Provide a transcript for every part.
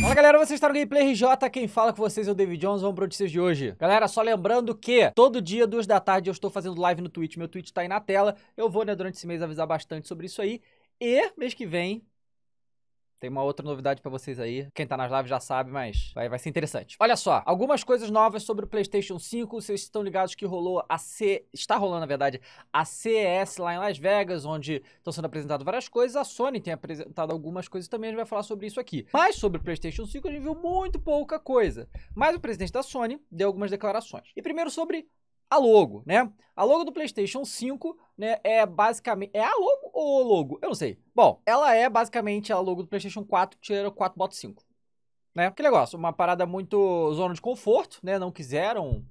Fala galera, vocês estão no Gameplay RJ, quem fala com vocês é o David Jones, vamos para notícias de hoje. Galera, só lembrando que todo dia, duas da tarde, eu estou fazendo live no Twitch, meu Twitch está aí na tela, eu vou né, durante esse mês avisar bastante sobre isso aí, e mês que vem tem uma outra novidade para vocês aí. Quem tá nas lives já sabe, mas vai, vai ser interessante. Olha só, algumas coisas novas sobre o PlayStation 5. Vocês estão ligados que rolou a C. Está rolando, na verdade, a CES lá em Las Vegas, onde estão sendo apresentadas várias coisas. A Sony tem apresentado algumas coisas também. A gente vai falar sobre isso aqui. Mas sobre o PlayStation 5 a gente viu muito pouca coisa. Mas o presidente da Sony deu algumas declarações. E primeiro sobre a logo, né? A logo do PlayStation 5, né, é basicamente é a logo ou logo? Eu não sei. Bom, ela é basicamente a logo do PlayStation 4, tira 4 bot 5. Né? Que negócio, uma parada muito zona de conforto, né? Não quiseram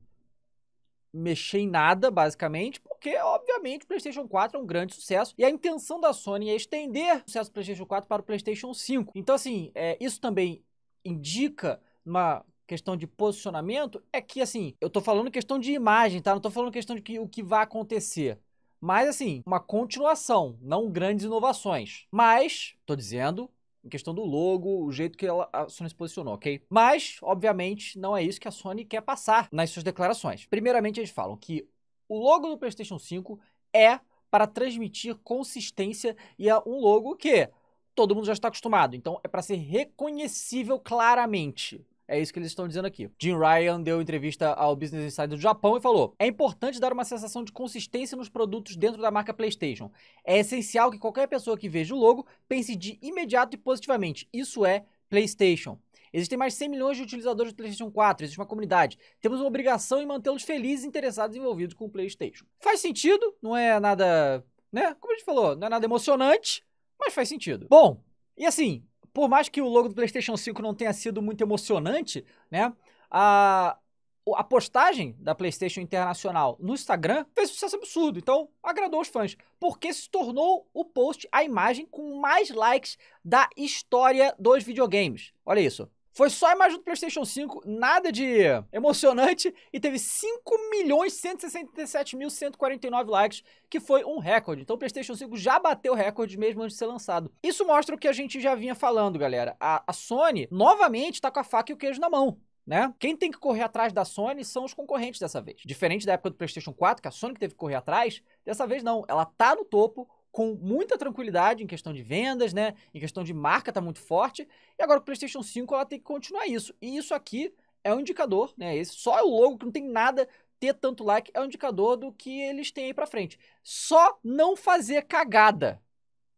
mexer em nada, basicamente, porque, obviamente, o PlayStation 4 é um grande sucesso e a intenção da Sony é estender o sucesso do PlayStation 4 para o PlayStation 5. Então, assim, é, isso também indica uma questão de posicionamento é que, assim, eu tô falando questão de imagem, tá? Não tô falando questão de que, o que vai acontecer. Mas, assim, uma continuação, não grandes inovações. Mas, tô dizendo, em questão do logo, o jeito que ela, a Sony se posicionou, ok? Mas, obviamente, não é isso que a Sony quer passar nas suas declarações. Primeiramente, eles falam que o logo do PlayStation 5 é para transmitir consistência e é um logo que todo mundo já está acostumado. Então, é para ser reconhecível claramente. É isso que eles estão dizendo aqui. Jim Ryan deu entrevista ao Business Insider do Japão e falou: "É importante dar uma sensação de consistência nos produtos dentro da marca PlayStation. É essencial que qualquer pessoa que veja o logo pense de imediato e positivamente. Isso é PlayStation." Existem mais 100 milhões de utilizadores do PlayStation 4, existe uma comunidade. Temos uma obrigação em mantê-los felizes e interessados e envolvidos com o PlayStation. Faz sentido, não é nada, né? Como a gente falou, não é nada emocionante, mas faz sentido. Bom, e assim, por mais que o logo do PlayStation 5 não tenha sido muito emocionante, né? A, a postagem da PlayStation Internacional no Instagram fez um sucesso absurdo, então agradou os fãs, porque se tornou o post a imagem com mais likes da história dos videogames. Olha isso. Foi só a imagem do PlayStation 5, nada de emocionante, e teve 5.167.149 likes, que foi um recorde. Então o PlayStation 5 já bateu recorde mesmo antes de ser lançado. Isso mostra o que a gente já vinha falando, galera. A, a Sony, novamente, tá com a faca e o queijo na mão. Né? Quem tem que correr atrás da Sony são os concorrentes dessa vez. Diferente da época do PlayStation 4, que a Sony teve que correr atrás, dessa vez não. Ela tá no topo, com muita tranquilidade em questão de vendas, né? Em questão de marca tá muito forte. E agora o PlayStation 5 ela tem que continuar isso. E isso aqui é um indicador, né? Esse só é o logo que não tem nada ter tanto like é um indicador do que eles têm aí para frente. Só não fazer cagada,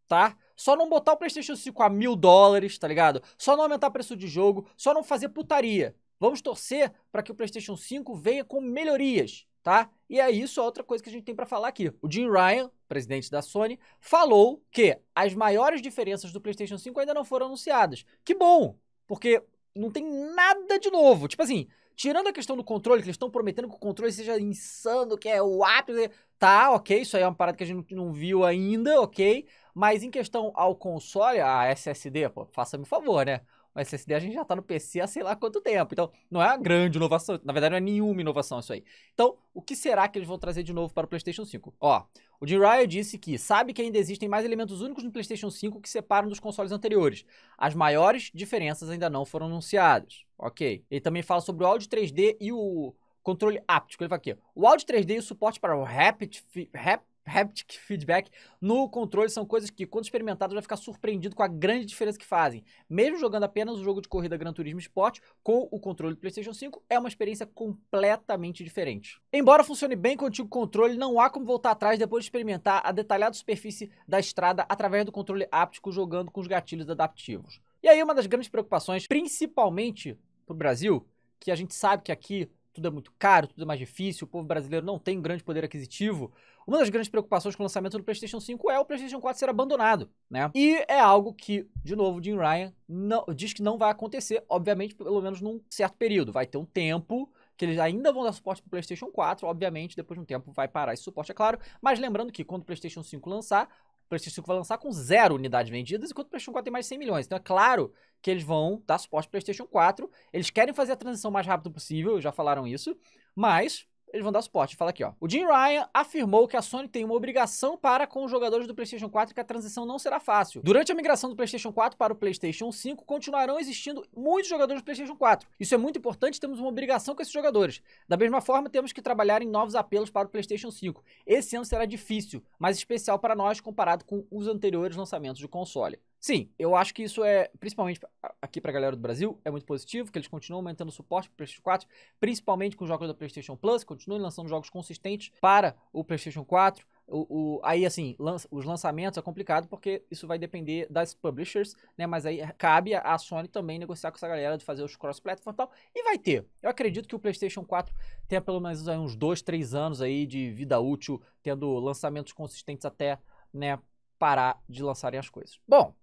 tá? Só não botar o PlayStation 5 a mil dólares, tá ligado? Só não aumentar o preço de jogo, só não fazer putaria. Vamos torcer para que o PlayStation 5 venha com melhorias, tá? E é isso, a é outra coisa que a gente tem para falar aqui. O Jim Ryan presidente da Sony, falou que as maiores diferenças do PlayStation 5 ainda não foram anunciadas. Que bom, porque não tem nada de novo. Tipo assim, tirando a questão do controle, que eles estão prometendo que o controle seja insano, que é o ápice. Tá, ok, isso aí é uma parada que a gente não viu ainda, ok. Mas em questão ao console, a SSD, pô, faça-me favor, né? o SSD a gente já está no PC há sei lá quanto tempo. Então, não é uma grande inovação. Na verdade, não é nenhuma inovação isso aí. Então, o que será que eles vão trazer de novo para o PlayStation 5? Ó, o Jim disse que sabe que ainda existem mais elementos únicos no PlayStation 5 que separam dos consoles anteriores. As maiores diferenças ainda não foram anunciadas. Ok. Ele também fala sobre o áudio 3D e o controle áptico. Ele fala aqui: o áudio 3D e o suporte para o Rapid, Rapid haptic feedback no controle são coisas que, quando experimentado, vai ficar surpreendido com a grande diferença que fazem. Mesmo jogando apenas o jogo de corrida Gran Turismo Sport com o controle do PlayStation 5, é uma experiência completamente diferente. Embora funcione bem com o antigo controle, não há como voltar atrás depois de experimentar a detalhada superfície da estrada através do controle áptico jogando com os gatilhos adaptivos. E aí, uma das grandes preocupações, principalmente para o Brasil, que a gente sabe que aqui tudo é muito caro, tudo é mais difícil, o povo brasileiro não tem um grande poder aquisitivo. Uma das grandes preocupações com o lançamento do PlayStation 5 é o PlayStation 4 ser abandonado, né? E é algo que, de novo, o Jim Ryan não, diz que não vai acontecer, obviamente, pelo menos num certo período. Vai ter um tempo que eles ainda vão dar suporte para o PlayStation 4, obviamente, depois de um tempo vai parar esse suporte, é claro. Mas lembrando que quando o PlayStation 5 lançar, PlayStation 5 vai lançar com zero unidades vendidas, enquanto o PlayStation 4 tem mais de 100 milhões. Então é claro que eles vão dar suporte ao PlayStation 4. Eles querem fazer a transição mais rápido possível, já falaram isso, mas eles vão dar suporte. Fala aqui, ó. O Jim Ryan afirmou que a Sony tem uma obrigação para com os jogadores do PlayStation 4 que a transição não será fácil. Durante a migração do PlayStation 4 para o PlayStation 5, continuarão existindo muitos jogadores do PlayStation 4. Isso é muito importante, temos uma obrigação com esses jogadores. Da mesma forma, temos que trabalhar em novos apelos para o PlayStation 5. Esse ano será difícil, mas especial para nós comparado com os anteriores lançamentos de console. Sim, eu acho que isso é, principalmente aqui para a galera do Brasil, é muito positivo, que eles continuam aumentando o suporte o PlayStation 4, principalmente com os jogos da PlayStation Plus, continuem lançando jogos consistentes para o PlayStation 4. O, o, aí, assim, lança, os lançamentos é complicado porque isso vai depender das publishers, né? Mas aí cabe a Sony também negociar com essa galera de fazer os cross-platform e tal. E vai ter. Eu acredito que o PlayStation 4 tenha pelo menos uns 2, 3 anos aí de vida útil, tendo lançamentos consistentes até, né? Parar de lançarem as coisas. Bom,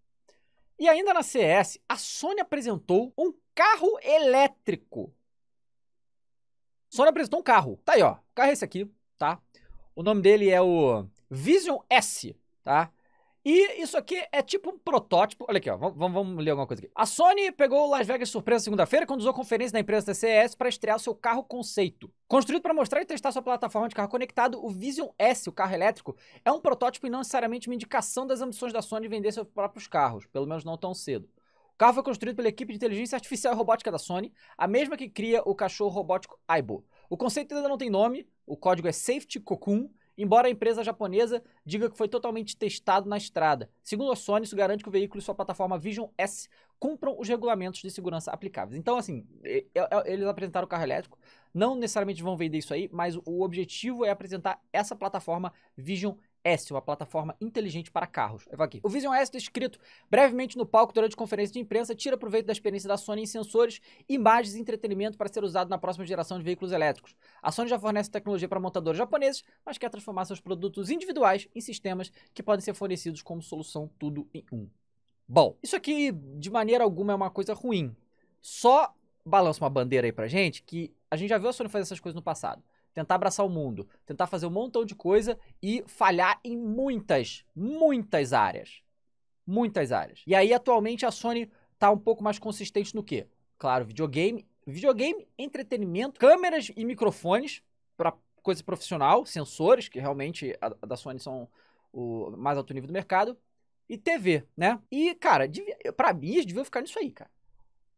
e ainda na CS, a Sony apresentou um carro elétrico. Sony apresentou um carro. Tá aí, ó. O carro é esse aqui, tá? O nome dele é o Vision S, tá? E isso aqui é tipo um protótipo. Olha aqui, ó. Vamos, vamos ler alguma coisa aqui. A Sony pegou Las Vegas surpresa segunda-feira quando usou conferência da empresa TCS para estrear seu carro conceito. Construído para mostrar e testar sua plataforma de carro conectado, o Vision S, o carro elétrico, é um protótipo e não necessariamente uma indicação das ambições da Sony de vender seus próprios carros, pelo menos não tão cedo. O carro foi construído pela equipe de inteligência artificial e robótica da Sony, a mesma que cria o cachorro robótico Aibo. O conceito ainda não tem nome, o código é Safety Cocoon, embora a empresa japonesa diga que foi totalmente testado na estrada. Segundo a Sony, isso garante que o veículo e sua plataforma Vision S cumpram os regulamentos de segurança aplicáveis. Então, assim, eles apresentaram o carro elétrico, não necessariamente vão vender isso aí, mas o objetivo é apresentar essa plataforma Vision S, uma plataforma inteligente para carros. Eu vou aqui. O Vision S está brevemente no palco durante conferência de imprensa, tira proveito da experiência da Sony em sensores, imagens e entretenimento para ser usado na próxima geração de veículos elétricos. A Sony já fornece tecnologia para montadores japoneses, mas quer transformar seus produtos individuais em sistemas que podem ser fornecidos como solução tudo em um. Bom, isso aqui de maneira alguma é uma coisa ruim. Só balança uma bandeira aí pra gente que a gente já viu a Sony fazer essas coisas no passado tentar abraçar o mundo, tentar fazer um montão de coisa e falhar em muitas, muitas áreas. Muitas áreas. E aí, atualmente, a Sony tá um pouco mais consistente no que? Claro, videogame, videogame, entretenimento, câmeras e microfones para coisa profissional, sensores, que realmente a, a da Sony são o mais alto nível do mercado, e TV, né? E, cara, devia, pra mim, eles deviam ficar nisso aí, cara.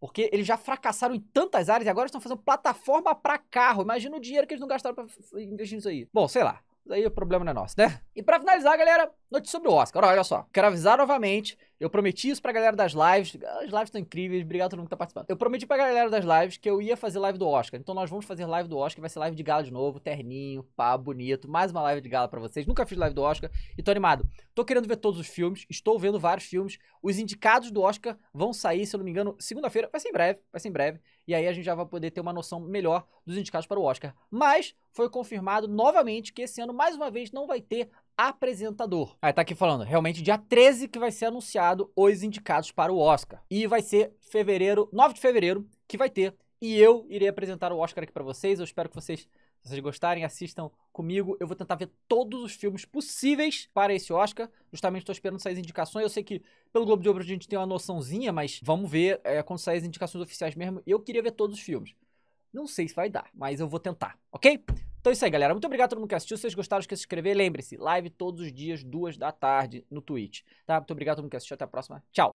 Porque eles já fracassaram em tantas áreas e agora estão fazendo plataforma para carro. Imagina o dinheiro que eles não gastaram para investir nisso aí. Bom, sei lá. Daí o problema não é nosso, né? E para finalizar, galera, notícia sobre o Oscar. Olha só, quero avisar novamente eu prometi isso pra galera das lives. As lives estão incríveis, obrigado a todo mundo que tá participando. Eu prometi pra galera das lives que eu ia fazer live do Oscar. Então nós vamos fazer live do Oscar, vai ser live de gala de novo, terninho, pá, bonito. Mais uma live de gala para vocês. Nunca fiz live do Oscar e tô animado. Tô querendo ver todos os filmes, estou vendo vários filmes. Os indicados do Oscar vão sair, se eu não me engano, segunda-feira. Vai ser em breve, vai ser em breve. E aí a gente já vai poder ter uma noção melhor dos indicados para o Oscar. Mas foi confirmado novamente que esse ano, mais uma vez, não vai ter apresentador. Aí tá aqui falando, realmente dia 13 que vai ser anunciado os indicados para o Oscar. E vai ser fevereiro, 9 de fevereiro, que vai ter. E eu irei apresentar o Oscar aqui para vocês. Eu espero que vocês se vocês gostarem, assistam comigo. Eu vou tentar ver todos os filmes possíveis para esse Oscar. Justamente estou esperando sair as indicações. Eu sei que pelo Globo de Ouro a gente tem uma noçãozinha, mas vamos ver é, quando sair as indicações oficiais mesmo. Eu queria ver todos os filmes. Não sei se vai dar, mas eu vou tentar, ok? Então é isso aí, galera. Muito obrigado a todo mundo que assistiu. Se vocês gostaram, esqueça de se inscrever. Lembre-se, live todos os dias, duas da tarde, no Twitch. Tá? Muito obrigado a todo mundo que assistiu. Até a próxima. Tchau.